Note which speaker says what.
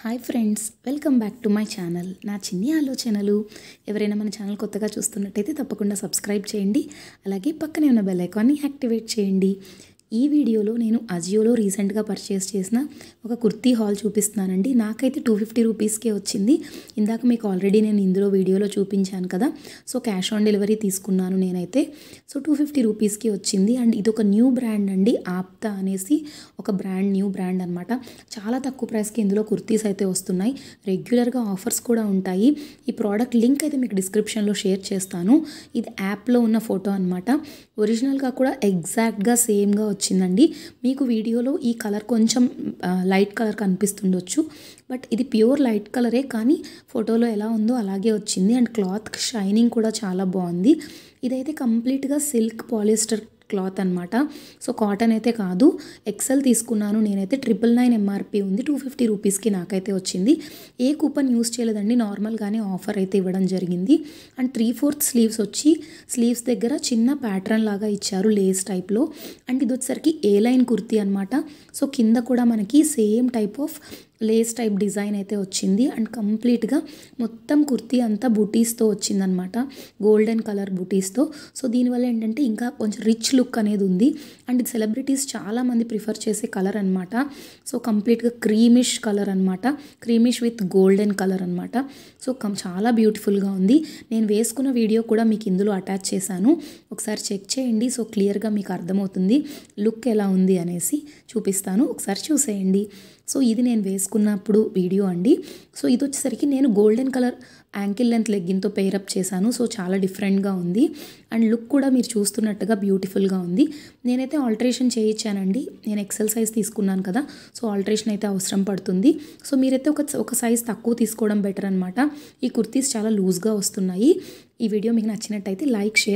Speaker 1: hi friends welcome back to my channel నా చిన్ని ఆలోచనలు ఎవరైనా మన ఛానల్ కొత్తగా చూస్తున్నట్టయితే తప్పకుండా సబ్స్క్రైబ్ చేయండి అలాగే పక్కనే ఉన్న బెల్ ఐకాన్ని యాక్టివేట్ చేయండి ఈ వీడియోలో నేను అజియోలో రీసెంట్గా పర్చేస్ చేసిన ఒక కుర్తీ హాల్ చూపిస్తున్నానండి నాకైతే టూ ఫిఫ్టీ రూపీస్కే వచ్చింది ఇందాక మీకు ఆల్రెడీ నేను ఇందులో వీడియోలో చూపించాను కదా సో క్యాష్ ఆన్ డెలివరీ తీసుకున్నాను నేనైతే సో టూ ఫిఫ్టీ రూపీస్కి వచ్చింది అండ్ ఇది ఒక న్యూ బ్రాండ్ అండి ఆప్తా అనేసి ఒక బ్రాండ్ న్యూ బ్రాండ్ అనమాట చాలా తక్కువ ప్రైస్కి ఇందులో కుర్తీస్ అయితే వస్తున్నాయి రెగ్యులర్గా ఆఫర్స్ కూడా ఉంటాయి ఈ ప్రోడక్ట్ లింక్ అయితే మీకు డిస్క్రిప్షన్లో షేర్ చేస్తాను ఇది యాప్లో ఉన్న ఫోటో అనమాట ఒరిజినల్గా కూడా ఎగ్జాక్ట్గా సేమ్గా వచ్చిందండి మీకు వీడియోలో ఈ కలర్ కొంచెం లైట్ కలర్ కనిపిస్తుండొచ్చు బట్ ఇది ప్యూర్ లైట్ కలరే కానీ ఫోటోలో ఎలా ఉందో అలాగే వచ్చింది అండ్ క్లాత్ షైనింగ్ కూడా చాలా బాగుంది ఇదైతే కంప్లీట్గా సిల్క్ పాలిస్టర్ క్లాత్ అనమాట సో కాటన్ అయితే కాదు ఎక్సెల్ తీసుకున్నాను నేనైతే ట్రిపుల్ నైన్ ఎంఆర్పి ఉంది టూ ఫిఫ్టీ రూపీస్కి నాకైతే వచ్చింది ఏ కూపన్ యూస్ చేయలేదండి నార్మల్గానే ఆఫర్ అయితే ఇవ్వడం జరిగింది అండ్ త్రీ ఫోర్త్ స్లీవ్స్ వచ్చి స్లీవ్స్ దగ్గర చిన్న ప్యాటర్న్ లాగా ఇచ్చారు లేస్ టైప్లో అండ్ ఇది వచ్చేసరికి ఏ లైన్ కుర్తీ అనమాట సో కింద కూడా మనకి same type of lace type design అయితే వచ్చింది అండ్ కంప్లీట్గా మొత్తం కుర్తీ అంతా బుటీస్తో వచ్చిందనమాట గోల్డెన్ కలర్ బుటీస్తో సో దీనివల్ల ఏంటంటే ఇంకా కొంచెం రిచ్ లుక్ అనేది ఉంది అండ్ సెలబ్రిటీస్ చాలామంది ప్రిఫర్ చేసే కలర్ అనమాట సో కంప్లీట్గా క్రీమిష్ కలర్ అనమాట క్రీమిష్ విత్ గోల్డెన్ కలర్ అనమాట సో చాలా బ్యూటిఫుల్గా ఉంది నేను వేసుకున్న వీడియో కూడా మీకు ఇందులో అటాచ్ చేశాను ఒకసారి చెక్ చేయండి సో క్లియర్గా మీకు అర్థమవుతుంది లుక్ ఎలా ఉంది అనేసి చూపిస్తాను ఒకసారి చూసేయండి సో ఇది నేను వేసుకున్న తీసుకున్నప్పుడు వీడియో అండి సో ఇది వచ్చేసరికి నేను గోల్డెన్ కలర్ యాంకిల్ లెంత్ లెగ్గింగ్తో పేరప్ చేశాను సో చాలా డిఫరెంట్గా ఉంది అండ్ లుక్ కూడా మీరు చూస్తున్నట్టుగా బ్యూటిఫుల్గా ఉంది నేనైతే ఆల్టరేషన్ చేయించానండి నేను ఎక్సెల్ సైజ్ తీసుకున్నాను కదా సో ఆల్టరేషన్ అయితే అవసరం పడుతుంది సో మీరైతే ఒక ఒక సైజ్ తక్కువ తీసుకోవడం బెటర్ అనమాట ఈ కుర్తీస్ చాలా లూజ్గా వస్తున్నాయి ఈ వీడియో మీకు నచ్చినట్టయితే లైక్ షేర్